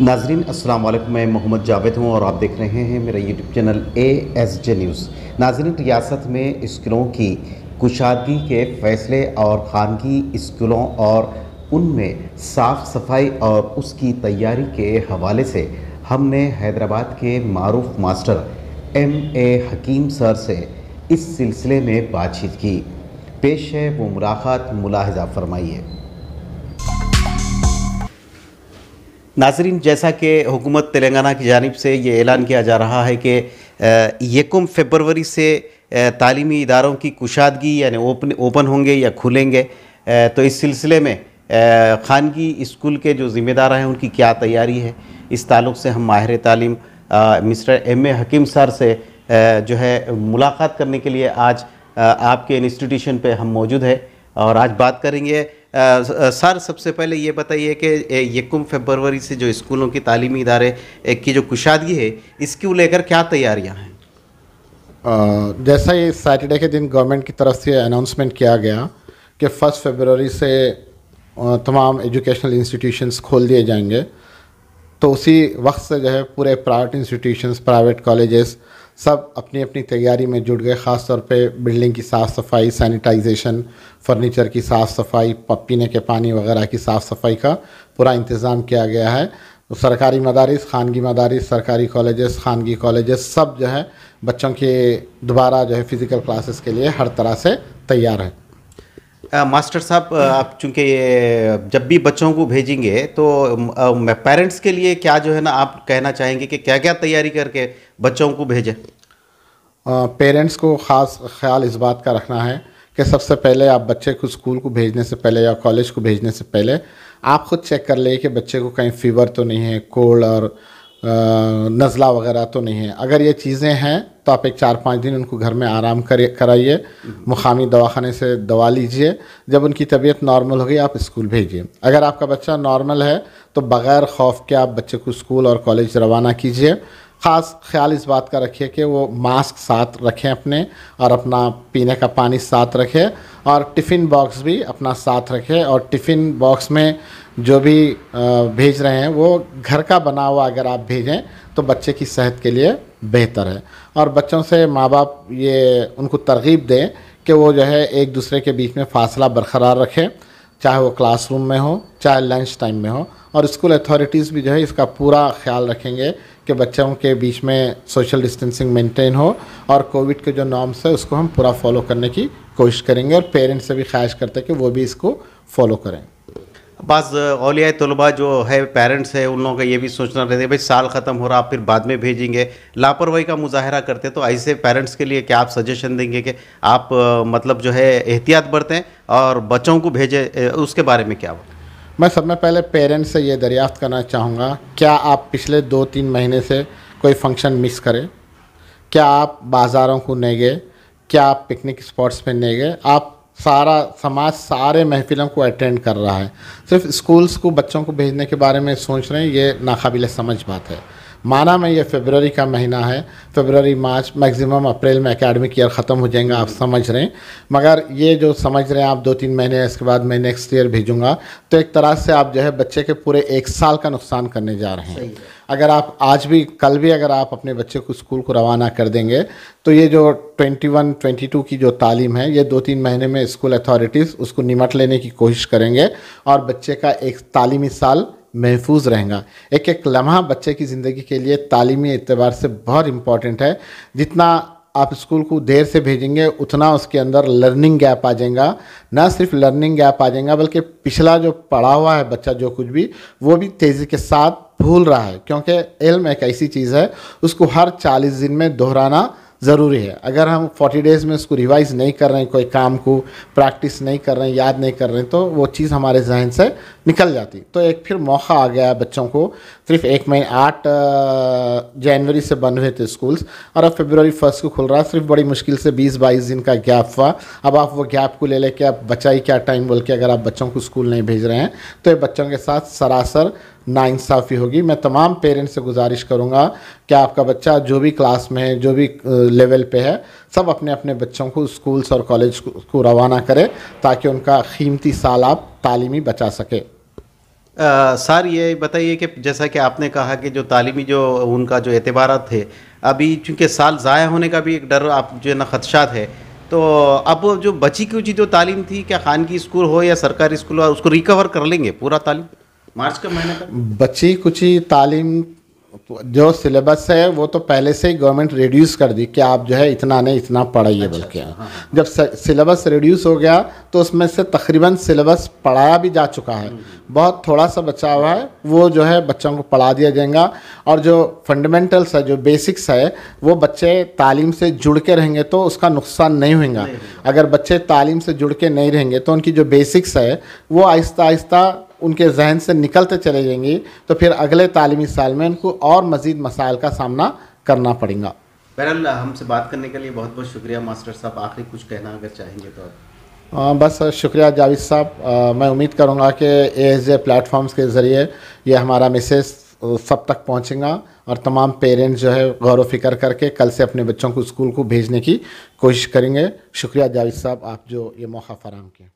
नाजरीन अस्सलाम वालेकुम मैं मोहम्मद जावेद हूँ और आप देख रहे हैं मेरा YouTube channel A S J news नाजरीन रियासत में स्कूलों की कुशादगी के फैसले और खानगी स्कूलों और उनमें साफ़ सफाई और उसकी तैयारी के हवाले से हमने हैदराबाद के मरूफ master M A Hakim sir से इस सिलसिले में बातचीत की पेश है वो मुलाकात मुलाहजा फरमाइए नाजरीन जैसा कि हुकूमत तेलंगाना की जानब से ये ऐलान किया जा रहा है कि यकम फेबरवरी से तालीमी इदारों की कुशादगी यानी ओपन ओपन होंगे या खुलेंगे तो इस सिलसिले में खानगी स्कूल के जो ज़िम्मेदार हैं उनकी क्या तैयारी है इस ताल्लुक़ से हम माहिर तालीम mister M A Hakim sir से जो है मुलाकात करने के लिए आज आपके इंस्टीट्यूशन पे हम मौजूद हैं और आज बात करेंगे सर सबसे पहले ये बताइए कि यकम फेबरवरी से जो स्कूलों की तालीमी इदारे की जो कुशादगी है इसको लेकर क्या तैयारियाँ हैं जैसा ये सैटरडे के दिन गवर्नमेंट की तरफ से अनाउंसमेंट किया गया कि फ़र्स्ट फरवरी से तमाम एजुकेशनल इंस्टीट्यूशंस खोल दिए जाएंगे तो उसी वक्त से जो है पूरे प्राइवेट इंस्टीट्यूशंस प्राइवेट कॉलेजेस सब अपनी अपनी तैयारी में जुट गए ख़ास तौर पे बिल्डिंग की साफ़ सफाई सैनिटाइजेशन फर्नीचर की साफ़ सफाई पीने के पानी वगैरह की साफ़ सफाई का पूरा इंतज़ाम किया गया है तो सरकारी मदारस खानगी मदारस सरकारी कॉलेजेस खानगी कॉलेजेस सब जो है बच्चों के दोबारा जो है फ़िज़िकल क्लासेस के लिए हर तरह से तैयार है मास्टर साहब आप चूंकि जब भी बच्चों को भेजेंगे तो पेरेंट्स के लिए क्या जो है ना आप कहना चाहेंगे कि क्या क्या तैयारी करके बच्चों को भेजें पेरेंट्स को ख़ास ख्याल इस बात का रखना है कि सबसे पहले आप बच्चे को स्कूल को भेजने से पहले या कॉलेज को भेजने से पहले आप खुद चेक कर लें कि बच्चे को कहीं फीवर तो नहीं है कोल्ड और नज़ला वगैरह तो नहीं है अगर ये चीज़ें हैं तो आप एक चार पाँच दिन उनको घर में आराम कर कराइए मुकामी दवाखाने से दवा लीजिए जब उनकी तबीयत नॉर्मल हो गई आप स्कूल भेजिए अगर आपका बच्चा नॉर्मल है तो बग़ैर खौफ के आप बच्चे को स्कूल और कॉलेज रवाना कीजिए ख़ास ख्याल इस बात का रखिए कि वो मास्क साथ रखें अपने और अपना पीने का पानी साथ रखें और टिफ़िन बॉक्स भी अपना साथ रखें और टिफ़िन बॉक्स में जो भी भेज रहे हैं वो घर का बना हुआ अगर आप भेजें तो बच्चे की सेहत के लिए बेहतर है और बच्चों से माँ बाप ये उनको तरगीब दें कि वो जो है एक दूसरे के बीच में फ़ासला बरकरार रखें चाहे वो क्लासरूम में हो चाहे लंच टाइम में हो और स्कूल अथॉरिटीज़ भी जो है इसका पूरा ख्याल रखेंगे कि बच्चों के बीच में सोशल डिस्टेंसिंग मेंटेन हो और कोविड के जो नॉर्म्स है उसको हम पूरा फॉलो करने की कोशिश करेंगे और पेरेंट्स से भी ख्वाहिश करते हैं कि वो भी इसको फॉलो करें बस अलिया तलबा जो है पेरेंट्स है उन लोगों का ये भी सोचना रहता है भाई साल ख़त्म हो रहा आप फिर बाद में भेजेंगे लापरवाही का मुजाहरा करते तो ऐसे पेरेंट्स के लिए क्या आप सजेशन देंगे कि आप मतलब जो है एहतियात बरतें और बच्चों को भेजें उसके बारे में क्या बोलें मैं सब में पहले पेरेंट्स से ये दरियाफ्त करना चाहूँगा क्या आप पिछले दो तीन महीने से कोई फंक्शन मिस करें क्या आप बाज़ारों को नहीं गए क्या आप पिकनिक स्पॉट्स पे नहीं गए आप सारा समाज सारे महफिलों को अटेंड कर रहा है सिर्फ स्कूल्स को बच्चों को भेजने के बारे में सोच रहे हैं ये नाकबिल समझ बात है माना में ये फेबररी का महीना है फेबररी मार्च मैक्सिमम अप्रैल में एकेडमिक ईयर ख़त्म हो जाएगा आप समझ रहे हैं मगर ये जो समझ रहे हैं आप दो तीन महीने इसके बाद मैं नेक्स्ट ईयर भेजूँगा तो एक तरह से आप जो है बच्चे के पूरे एक साल का नुकसान करने जा रहे हैं अगर आप आज भी कल भी अगर आप अपने बच्चे को स्कूल को रवाना कर देंगे तो ये जो 21, 22 की जो तालीम है ये दो तीन महीने में स्कूल अथॉरिटीज़ उसको निमट लेने की कोशिश करेंगे और बच्चे का एक तालीमी साल महफूज रहेगा एक एक लम्हा बच्चे की ज़िंदगी के लिए तालीमी एतबार से बहुत इम्पॉर्टेंट है जितना आप स्कूल को देर से भेजेंगे उतना उसके अंदर लर्निंग गैप आ जाएगा ना सिर्फ लर्निंग गैप आ जाएगा बल्कि पिछला जो पढ़ा हुआ है बच्चा जो कुछ भी वो भी तेज़ी के साथ भूल रहा है क्योंकि इल्म एक ऐसी चीज़ है उसको हर चालीस दिन में दोहराना ज़रूरी है अगर हम 40 डेज़ में उसको रिवाइज नहीं कर रहे हैं कोई काम को प्रैक्टिस नहीं कर रहे हैं याद नहीं कर रहे हैं तो वो चीज़ हमारे जहन से निकल जाती तो एक फिर मौका आ गया बच्चों को सिर्फ एक महीने आठ जनवरी से बंद हुए थे स्कूल्स और अब फेबररी फर्स्ट को खुल रहा है सिर्फ बड़ी मुश्किल से बीस बाईस दिन का गैप हुआ अब आप वो गैप को ले लेके आप बचाई क्या टाइम बोल के अगर आप बच्चों को स्कूल नहीं भेज रहे हैं तो ये बच्चों के साथ सरासर नाइंसाफ़ी होगी मैं तमाम पेरेंट्स से गुजारिश करूँगा कि आपका बच्चा जो भी क्लास में है जो भी लेवल पे है सब अपने अपने बच्चों को स्कूल्स और कॉलेज को रवाना करें ताकि उनका कीमती साल आप तालीमी बचा सके आ, सर ये बताइए कि जैसा कि आपने कहा कि जो तालीमी जो उनका जो एतबार थे अभी चूँकि साल ज़ाया होने का भी एक डर आप जो है ना खदशात है तो अब जो बची की जो तालीम थी क्या खानगी स्कूल हो या सरकारी स्कूल हो उसको रिकवर कर लेंगे पूरा तालीम मार्च का महीने तक बची कुछ तालीम जो सिलेबस है वो तो पहले से ही गवर्नमेंट रिड्यूस कर दी कि आप जो है इतना नहीं इतना पढ़ाइए अच्छा, बल्कि हाँ, हाँ, हाँ। जब सिलेबस रिड्यूस हो गया तो उसमें से तकरीबन सिलेबस पढ़ाया भी जा चुका है हम्म, हम्म। बहुत थोड़ा सा बचा हुआ है वो जो है बच्चों को पढ़ा दिया जाएगा और जो फंडामेंटल्स है जो बेसिक्स है वो बच्चे तालीम से जुड़ के रहेंगे तो उसका नुकसान नहीं होगा अगर बच्चे तालीम से जुड़ के नहीं रहेंगे तो उनकी जो बेसिक्स है वो आहिस्ता आहिस्ता उनके जहन से निकलते चले जाएंगी तो फिर अगले तालीमी साल में उनको और मज़ीद मसाइल का सामना करना पड़ेगा बहरहाल हमसे बात करने के लिए बहुत बहुत शुक्रिया मास्टर साहब आखिरी कुछ कहना अगर चाहेंगे तो आ, बस शुक्रिया जावेद साहब मैं उम्मीद करूँगा कि ए एस जे प्लेटफॉर्म्स के ज़रिए ये हमारा मैसेज सब तक पहुँचेगा और तमाम पेरेंट्स जो है गौर फिक्र करके कल से अपने बच्चों को स्कूल को भेजने की कोशिश करेंगे शुक्रिया जावेद साहब आप जो ये मौका फराम किया